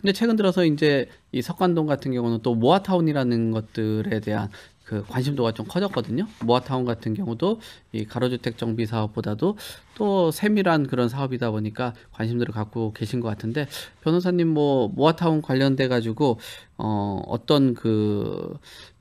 근데 최근 들어서 이제 이 석관동 같은 경우는 또 모아타운이라는 것들에 대한 그 관심도가 좀 커졌거든요. 모아타운 같은 경우도 이 가로주택 정비 사업보다도 또 세밀한 그런 사업이다 보니까 관심들을 갖고 계신 것 같은데 변호사님 뭐 모아타운 관련돼 가지고 어 어떤 그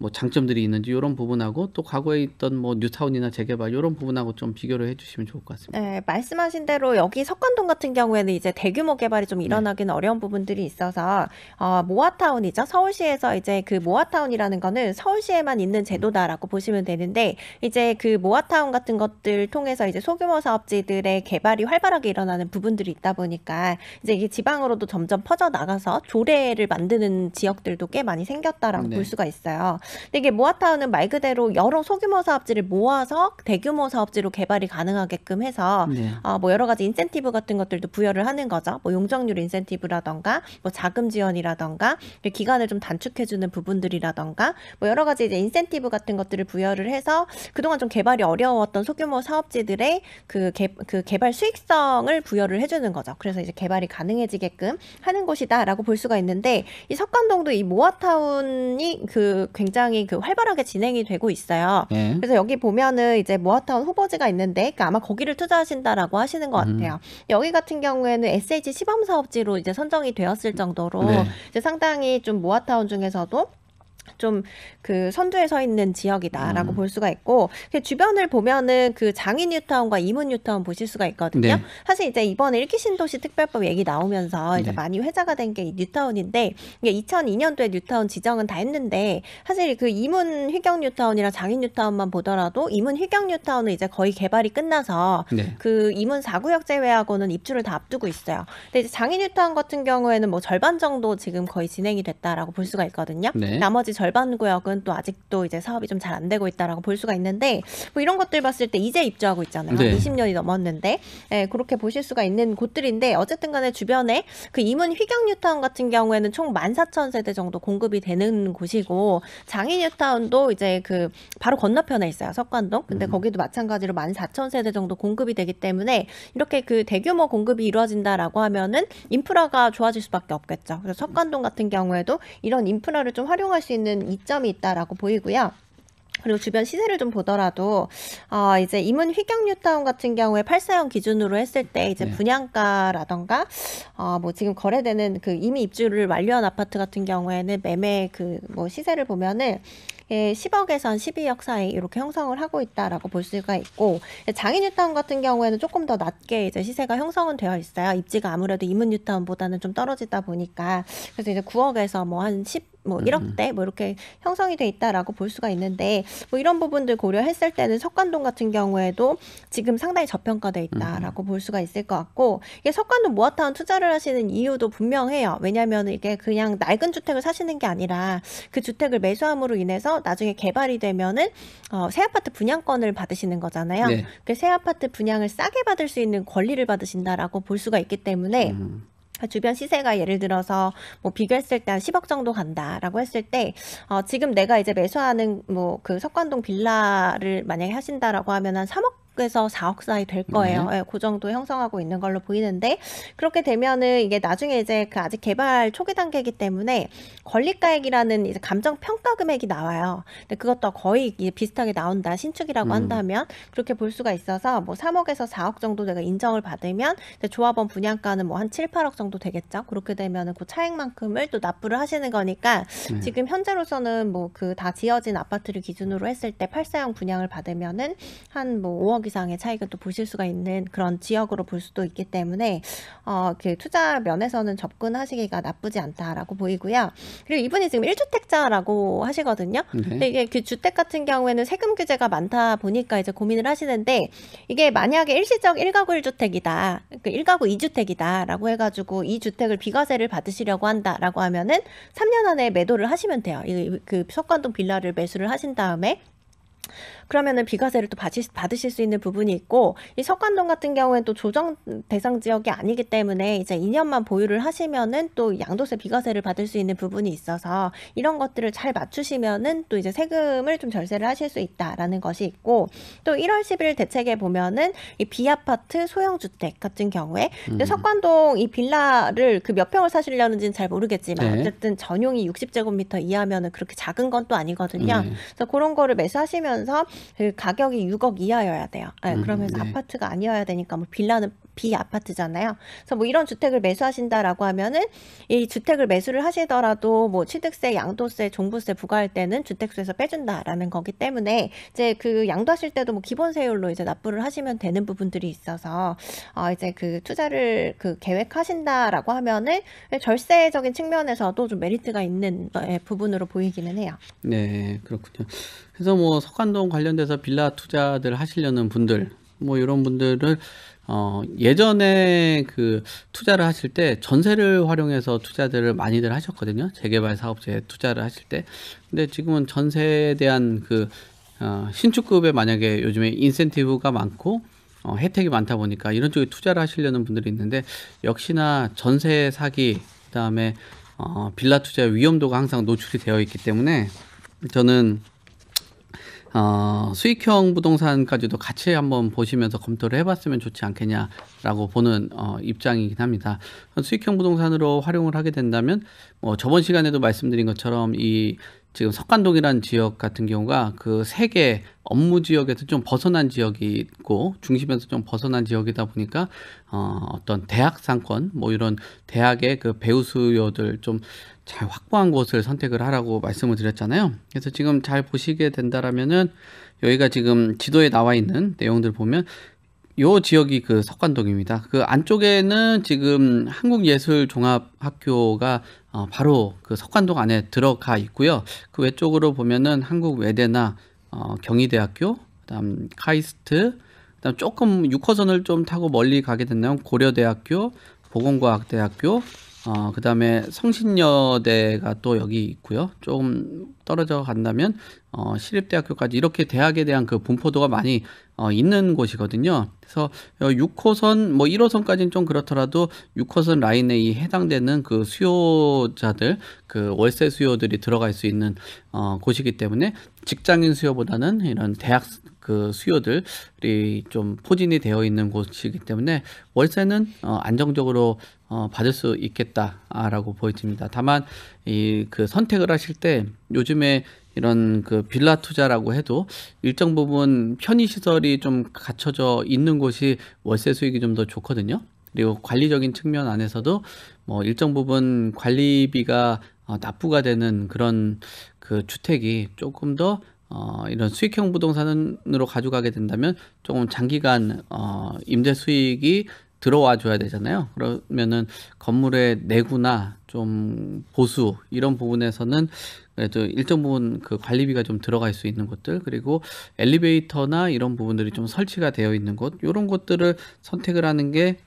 뭐 장점들이 있는지 이런 부분하고 또 과거에 있던 뭐 뉴타운이나 재개발 이런 부분하고 좀 비교를 해주시면 좋을 것 같습니다. 네, 말씀하신 대로 여기 석관동 같은 경우에는 이제 대규모 개발이 좀 일어나기는 네. 어려운 부분들이 있어서 어, 모아타운이죠. 서울시에서 이제 그 모아타운이라는 거는 서울시에만 있는 제도다라고 보시면 되는데 이제 그 모아타운 같은 것들 통해서 이제 소규모 사업지들의 개발이 활발하게 일어나는 부분들이 있다 보니까 이제 이게 지방으로도 점점 퍼져 나가서 조례를 만드는 지역들도 꽤 많이 생겼다라고 네. 볼 수가 있어요. 근데 이게 모아타운은 말 그대로 여러 소규모 사업지를 모아서 대규모 사업지로 개발이 가능하게끔 해서 네. 어, 뭐 여러 가지 인센티브 같은 것들도 부여를 하는 거죠. 뭐 용적률 인센티브라던가 뭐 자금 지원이라던가 기간을 좀 단축해주는 부분들이라던가 뭐 여러 가지 이제 인센티브 같은 것들을 부여를 해서 그동안 좀 개발이 어려웠던 소규모 사업지들의 그, 개, 그 개발 수익성을 부여를 해주는 거죠. 그래서 이제 개발이 가능해지게끔 하는 곳이다라고 볼 수가 있는데 이 석관동도 이 모아타운이 그 굉장히 굉장히 그 활발하게 진행이 되고 있어요. 예. 그래서 여기 보면은 이제 모아타운 후보지가 있는데 그러니까 아마 거기를 투자하신다라고 하시는 것 음. 같아요. 음. 여기 같은 경우에는 SH 시범 사업지로 이제 선정이 되었을 정도로 네. 이제 상당히 좀 모아타운 중에서도 좀그 선두에 서 있는 지역이다라고 음. 볼 수가 있고 그 주변을 보면은 그 장인 뉴타운과 이문 뉴타운 보실 수가 있거든요. 네. 사실 이제 이번에 일기 신도시 특별법 얘기 나오면서 이제 네. 많이 회자가 된 게 뉴타운인데 이게 2002년도에 뉴타운 지정은 다 했는데 사실 그 이문 휘경 뉴타운이랑 장인 뉴타운만 보더라도 이문 휘경 뉴타운은 이제 거의 개발이 끝나서 네. 그 이문 4구역 제외하고는 입주를 다 앞두고 있어요. 근데 이제 장인 뉴타운 같은 경우에는 뭐 절반 정도 지금 거의 진행이 됐다라고 볼 수가 있거든요. 네. 나머지 절반 절반구역은 또 아직도 이제 사업이 좀 잘 안 되고 있다라고 볼 수가 있는데 뭐 이런 것들 봤을 때 이제 입주하고 있잖아요. 네. 20년이 넘었는데 네, 그렇게 보실 수가 있는 곳들인데 어쨌든 간에 주변에 그 이문 휘경뉴타운 같은 경우에는 총 14,000세대 정도 공급이 되는 곳이고 장인뉴타운도 이제 그 바로 건너편에 있어요. 석관동. 근데 음. 거기도 마찬가지로 14,000세대 정도 공급이 되기 때문에 이렇게 그 대규모 공급이 이루어진다라고 하면은 인프라가 좋아질 수밖에 없겠죠. 그래서 석관동 같은 경우에도 이런 인프라를 좀 활용할 수 있는 있는 이점이 있다라고 보이고요. 그리고 주변 시세를 좀 보더라도 어, 이제 임은 휘경 뉴타운 같은 경우에 8사형 기준으로 했을 때 이제 네. 분양가라던가 어, 뭐 지금 거래되는 그 이미 입주를 완료한 아파트 같은 경우에는 매매 그 뭐 시세를 보면은 예, 10억에선 12억 사이 이렇게 형성을 하고 있다라고 볼 수가 있고 예, 장인 뉴타운 같은 경우에는 조금 더 낮게 이제 시세가 형성은 되어 있어요. 입지가 아무래도 이문 뉴타운보다는 좀 떨어지다 보니까 그래서 이제 9억에서 뭐 한 10, 뭐 1억대 음. 뭐 이렇게 형성이 돼 있다라고 볼 수가 있는데 뭐 이런 부분들 고려했을 때는 석관동 같은 경우에도 지금 상당히 저평가돼 있다라고 음. 볼 수가 있을 것 같고 이게 석관동 모아타운 투자를 하시는 이유도 분명해요. 왜냐하면 이게 그냥 낡은 주택을 사시는 게 아니라 그 주택을 매수함으로 인해서 나중에 개발이 되면은 어, 새 아파트 분양권을 받으시는 거잖아요. 네. 그새 아파트 분양을 싸게 받을 수 있는 권리를 받으신다라고 볼 수가 있기 때문에 음. 아, 주변 시세가 예를 들어서 뭐 비교했을 때 한 10억 정도 간다라고 했을 때 어, 지금 내가 이제 매수하는 뭐 그 석관동 빌라를 만약에 하신다라고 하면 한 3억 3억에서 4억 사이 될 네. 거예요. 네. 예, 그 정도 형성하고 있는 걸로 보이는데 그렇게 되면은 이게 나중에 이제 그 아직 개발 초기 단계이기 때문에 권리가액이라는 이제 감정 평가 금액이 나와요. 근데 그것도 거의 비슷하게 나온다. 신축이라고 음. 한다면 그렇게 볼 수가 있어서 뭐 3억에서 4억 정도 내가 인정을 받으면 조합원 분양가는 뭐한 7, 8억 정도 되겠죠. 그렇게 되면은 그 차액만큼을 또 납부를 하시는 거니까 네. 지금 현재로서는 뭐 그 다 지어진 아파트를 기준으로 했을 때 8사형 분양을 받으면은 한뭐 5억 이상의 차익은 또 보실 수가 있는 그런 지역으로 볼 수도 있기 때문에 어, 그 투자 면에서는 접근하시기가 나쁘지 않다라고 보이고요. 그리고 이분이 지금 1주택자라고 하시거든요. 네. 근데 이게 그 주택 같은 경우에는 세금 규제가 많다 보니까 이제 고민을 하시는데 이게 만약에 일시적 1가구 1주택이다. 그 1가구 2주택이다라고 해 가지고 이 주택을 비과세를 받으시려고 한다라고 하면은 3년 안에 매도를 하시면 돼요. 그, 그 석관동 빌라를 매수를 하신 다음에 그러면은 비과세를 또 받으실, 받으실 수 있는 부분이 있고 이 석관동 같은 경우에는 또 조정 대상 지역이 아니기 때문에 이제 2년만 보유를 하시면은 또 양도세 비과세를 받을 수 있는 부분이 있어서 이런 것들을 잘 맞추시면은 또 이제 세금을 좀 절세를 하실 수 있다라는 것이 있고 또 1월 10일 대책에 보면은 이 비아파트 소형 주택 같은 경우에 음. 석관동 이 빌라를 그 몇 평을 사시려는지는 잘 모르겠지만 네. 어쨌든 전용이 60제곱미터 이하면은 그렇게 작은 건 또 아니거든요. 음. 그래서 그런 거를 매수하시면서 그 가격이 6억 이하여야 돼요. 네, 음, 그러면 음, 네. 그 아파트가 아니어야 되니까 뭐 빌라는 비아파트잖아요. 그래서 뭐 이런 주택을 매수하신다라고 하면은 이 주택을 매수를 하시더라도 뭐 취득세, 양도세, 종부세 부과할 때는 주택수에서 빼준다라는 거기 때문에 이제 그 양도하실 때도 뭐 기본세율로 이제 납부를 하시면 되는 부분들이 있어서 어 이제 그 투자를 그 계획하신다라고 하면은 절세적인 측면에서도 좀 메리트가 있는 예, 부분으로 보이기는 해요. 네, 그렇군요. 그래서 뭐 석관동 관련돼서 빌라 투자들 하시려는 분들 뭐 이런 분들을 어, 예전에 그 투자를 하실 때 전세를 활용해서 투자들을 많이들 하셨거든요. 재개발 사업체에 투자를 하실 때. 근데 지금은 전세에 대한 그 어, 신축급에 만약에 요즘에 인센티브가 많고 어, 혜택이 많다 보니까 이런 쪽에 투자를 하시려는 분들이 있는데 역시나 전세 사기 그다음에 어, 빌라 투자 위험도가 항상 노출이 되어 있기 때문에 저는 어, 수익형 부동산까지도 같이 한번 보시면서 검토를 해봤으면 좋지 않겠냐라고 보는 어, 입장이긴 합니다. 수익형 부동산으로 활용을 하게 된다면 뭐 저번 시간에도 말씀드린 것처럼 이 지금 석간동이라는 지역 같은 경우가 그세계 업무 지역에서 좀 벗어난 지역이 있고 중심에서 좀 벗어난 지역이다 보니까 어, 어떤 대학 상권 뭐 이런 대학의 그 배우 수요들 좀 잘 확보한 곳을 선택을 하라고 말씀을 드렸잖아요. 그래서 지금 잘 보시게 된다라면은 여기가 지금 지도에 나와 있는 내용들 보면 요 지역이 그 석관동입니다. 그 안쪽에는 지금 한국예술종합학교가 어, 바로 그 석관동 안에 들어가 있고요. 그 외쪽으로 보면은 한국외대나 어, 경희대학교, 그다음 카이스트, 그다음 조금 6호선을 좀 타고 멀리 가게 된다면 고려대학교, 보건과학대학교, 어, 그 다음에 성신여대가 또 여기 있고요. 조금 떨어져 간다면 어, 시립대학교까지 이렇게 대학에 대한 그 분포도가 많이 어, 있는 곳이거든요. 그래서 6호선 어, 뭐 1호선까지는 좀 그렇더라도 6호선 라인에 이 해당되는 그 수요자들 그 월세 수요들이 들어갈 수 있는 어, 곳이기 때문에 직장인 수요보다는 이런 대학 그 수요들이 좀 포진이 되어 있는 곳이기 때문에 월세는 어, 안정적으로 어, 받을 수 있겠다라고 보여집니다. 다만 이 그 선택을 하실 때 요즘에 이런 그 빌라 투자라고 해도 일정 부분 편의 시설이 좀 갖춰져 있는 곳이 월세 수익이 좀 더 좋거든요. 그리고 관리적인 측면 안에서도 뭐 일정 부분 관리비가 어, 납부가 되는 그런 그 주택이 조금 더 어, 이런 수익형 부동산으로 가져가게 된다면 조금 장기간 어, 임대 수익이 들어와 줘야 되잖아요. 그러면은 건물의 내구나 좀 보수 이런 부분에서는 또 일정 부분 그 관리비가 좀 들어갈 수 있는 곳들 그리고 엘리베이터나 이런 부분들이 좀 설치가 되어 있는 곳 이런 곳들을 선택을 하는 게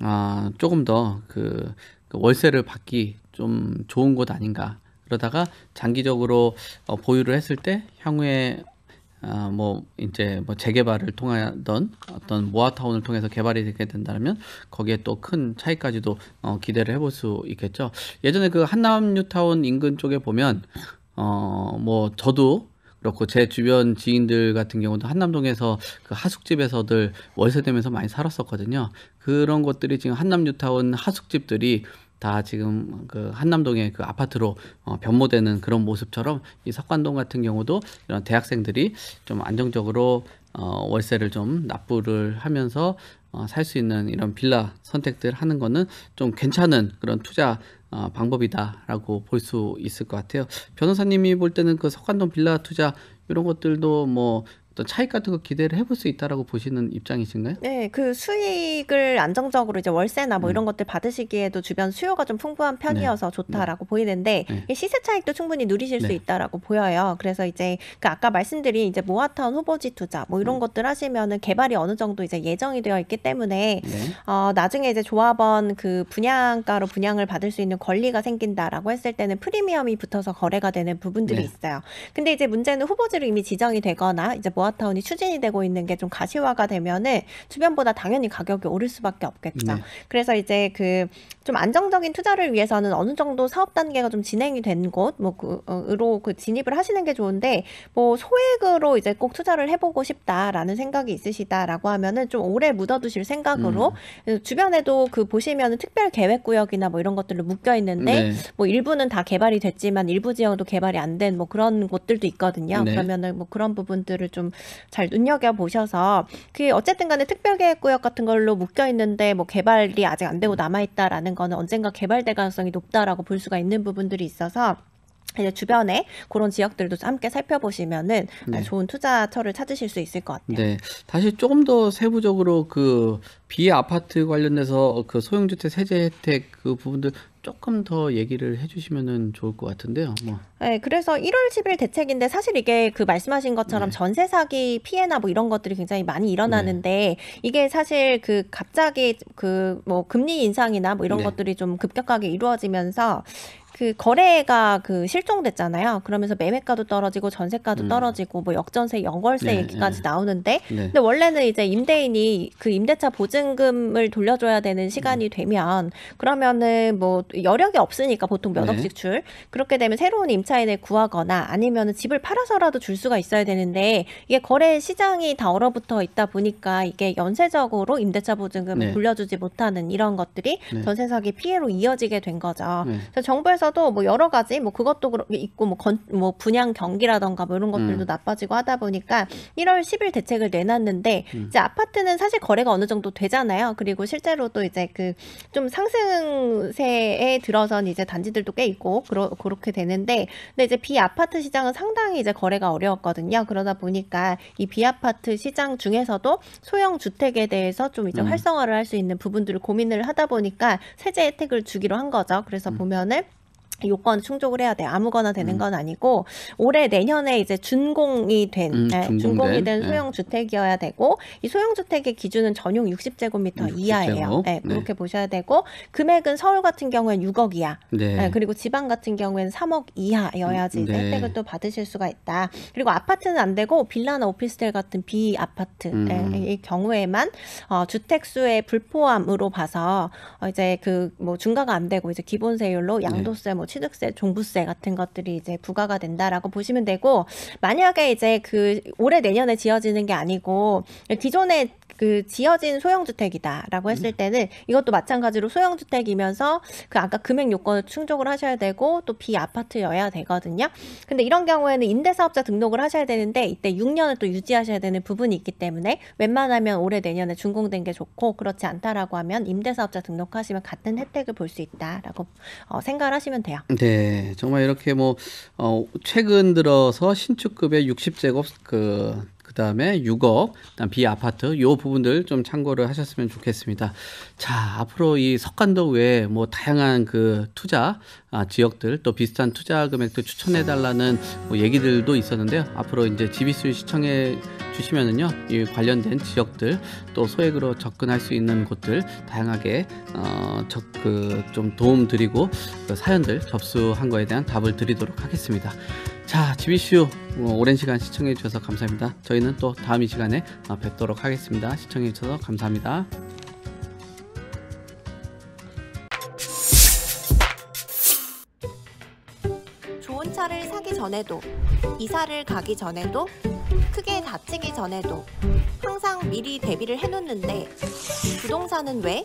아, 조금 더그 그 월세를 받기 좀 좋은 곳 아닌가 그러다가 장기적으로 어, 보유를 했을 때 향후에 아, 뭐 이제 뭐 재개발을 통하던 어떤 모아타운을 통해서 개발이 되게 된다면 거기에 또 큰 차이까지도 어, 기대를 해 볼 수 있겠죠. 예전에 그 한남뉴타운 인근 쪽에 보면 어, 뭐 저도 그렇고 제 주변 지인들 같은 경우도 한남동에서 그 하숙집에서들 월세 되면서 많이 살았었거든요. 그런 것들이 지금 한남뉴타운 하숙집들이 다 지금 그 한남동의 그 아파트로 어, 변모되는 그런 모습처럼 이 석관동 같은 경우도 이런 대학생들이 좀 안정적으로 어, 월세를 좀 납부를 하면서 어, 살 수 있는 이런 빌라 선택들 하는 거는 좀 괜찮은 그런 투자 어, 방법이다라고 볼 수 있을 것 같아요. 변호사님이 볼 때는 그 석관동 빌라 투자 이런 것들도 뭐 어떤 차익 같은 거 기대를 해볼 수 있다라고 보시는 입장이신가요? 네, 그 수익을 안정적으로 이제 월세나 뭐 네. 이런 것들 받으시기에도 주변 수요가 좀 풍부한 네. 편이어서 네. 좋다라고 네. 보이는데 네. 시세 차익도 충분히 누리실 수 네. 있다라고 보여요. 그래서 이제 그 아까 말씀드린 이제 모아타운 후보지 투자 뭐 이런 음. 것들 하시면은 개발이 어느 정도 이제 예정이 되어 있기 때문에 어, 나중에 이제 조합원 그 분양가로 분양을 받을 수 있는 권리가 생긴다라고 했을 때는 프리미엄이 붙어서 거래가 되는 부분들이 있어요. 근데 이제 문제는 후보지로 이미 지정이 되거나 이제 모아 노아타운이 추진이 되고 있는 게 좀 가시화가 되면은 주변보다 당연히 가격이 오를 수밖에 없겠죠. 네. 그래서 이제 그 좀 안정적인 투자를 위해서는 어느 정도 사업 단계가 좀 진행이 된 곳, 뭐, 그, 어, 로그 진입을 하시는 게 좋은데, 뭐, 소액으로 이제 꼭 투자를 해보고 싶다라는 생각이 있으시다라고 하면은 좀 오래 묻어두실 생각으로 음. 주변에도 그 보시면은 특별 계획구역이나 뭐 이런 것들로 묶여 있는데, 네. 뭐 일부는 다 개발이 됐지만 일부 지역도 개발이 안 된 뭐 그런 곳들도 있거든요. 네. 그러면은 뭐 그런 부분들을 좀잘 눈여겨 보셔서 그 어쨌든 간에 특별계획 구역 같은 걸로 묶여 있는데 뭐 개발이 아직 안 되고 남아 있다라는 거는 언젠가 개발될 가능성이 높다라고 볼 수가 있는 부분들이 있어서 이제 주변에 그런 지역들도 함께 살펴보시면은 네. 아, 좋은 투자처를 찾으실 수 있을 것 같아요. 네. 다시 조금 더 세부적으로 그 비해 아파트 관련해서 그 소형주택 세제 혜택 그 부분들 조금 더 얘기를 해주시면 좋을 것 같은데요. 뭐. 네, 그래서 1월 10일 대책인데 사실 이게 그 말씀하신 것처럼 네. 전세 사기 피해나 뭐 이런 것들이 굉장히 많이 일어나는데 네. 이게 사실 그 갑자기 그 뭐 금리 인상이나 뭐 이런 네. 것들이 좀 급격하게 이루어지면서 그 거래가 그 실종됐잖아요. 그러면서 매매가도 떨어지고 전세가도 음. 떨어지고 뭐 역전세, 연월세 네, 얘기까지 네. 나오는데 네. 근데 원래는 이제 임대인이 그 임대차 보증금을 돌려줘야 되는 시간이 음. 되면 그러면은 뭐 여력이 없으니까 보통 몇 네. 억씩 줄 그렇게 되면 새로운 임차인을 구하거나 아니면은 집을 팔아서라도 줄 수가 있어야 되는데 이게 거래 시장이 다 얼어붙어 있다 보니까 이게 연쇄적으로 임대차 보증금을 네. 돌려주지 못하는 이런 것들이 네. 전세 사기 피해로 이어지게 된 거죠. 그래서 정부에서 중에서도 뭐 여러 가지 뭐 그것도 있고 뭐, 건, 뭐 분양 경기라던가 뭐 이런 것들도 음. 나빠지고 하다 보니까 1월 10일 대책을 내놨는데 음. 이제 아파트는 사실 거래가 어느 정도 되잖아요. 그리고 실제로 또 이제 그 좀 상승세에 들어선 이제 단지들도 꽤 있고 그러, 그렇게 되는데 근데 이제 비아파트 시장은 상당히 이제 거래가 어려웠거든요. 그러다 보니까 이 비아파트 시장 중에서도 소형 주택에 대해서 좀 이제 음. 활성화를 할 수 있는 부분들을 고민을 하다 보니까 세제 혜택을 주기로 한 거죠. 그래서 음. 보면은 요건 충족을 해야 돼. 아무거나 되는 음. 건 아니고 올해 내년에 이제 준공이 된 음, 네, 예, 준공이된 예. 소형 주택이어야 되고 이 소형 주택의 기준은 전용 60제곱미터 60제곱? 이하예요. 네, 네, 그렇게 네. 보셔야 되고 금액은 서울 같은 경우엔 6억 이하. 네. 예, 그리고 지방 같은 경우엔 3억 이하여야지 음, 음, 네. 혜택을 또 받으실 수가 있다. 그리고 아파트는 안 되고 빌라나 오피스텔 같은 비아파트의 음. 경우에만 어, 주택 수의 불포함으로 봐서 어, 이제 그 뭐 중과가 안 되고 이제 기본 세율로 네. 양도세 뭐 취득세, 종부세 같은 것들이 이제 부과가 된다라고 보시면 되고 만약에 이제 그 올해 내년에 지어지는 게 아니고 기존에 그 지어진 소형주택이다라고 했을 음. 때는 이것도 마찬가지로 소형주택이면서 그 아까 금액 요건을 충족을 하셔야 되고 또 비아파트여야 되거든요. 근데 이런 경우에는 임대사업자 등록을 하셔야 되는데 이때 6년을 또 유지하셔야 되는 부분이 있기 때문에 웬만하면 올해 내년에 준공된 게 좋고 그렇지 않다라고 하면 임대사업자 등록하시면 같은 혜택을 볼 수 있다라고 어, 생각을 하시면 돼요. 네, 정말 이렇게 뭐 어, 최근 들어서 신축급의 60제곱 그 그다음에 6억, 그다음 비아파트 요 부분들 좀 참고를 하셨으면 좋겠습니다. 자, 앞으로 이 석간도 외에 뭐 다양한 그 투자 아, 지역들 또 비슷한 투자 금액도 추천해 달라는 뭐 얘기들도 있었는데요. 앞으로 이제 지비스 시청해 주시면은요. 이 관련된 지역들 또 소액으로 접근할 수 있는 곳들 다양하게 어, 적그좀 도움 드리고 그 사연들 접수한 거에 대한 답을 드리도록 하겠습니다. 자, 지비슈 어, 오랜 시간 시청해 주셔서 감사합니다. 저희는 또 다음 이 시간에 어, 뵙도록 하겠습니다. 시청해 주셔서 감사합니다. 차를 사기 전에도, 이사를 가기 전에도, 크게 다치기 전에도 항상 미리 대비를 해놓는데 부동산은 왜?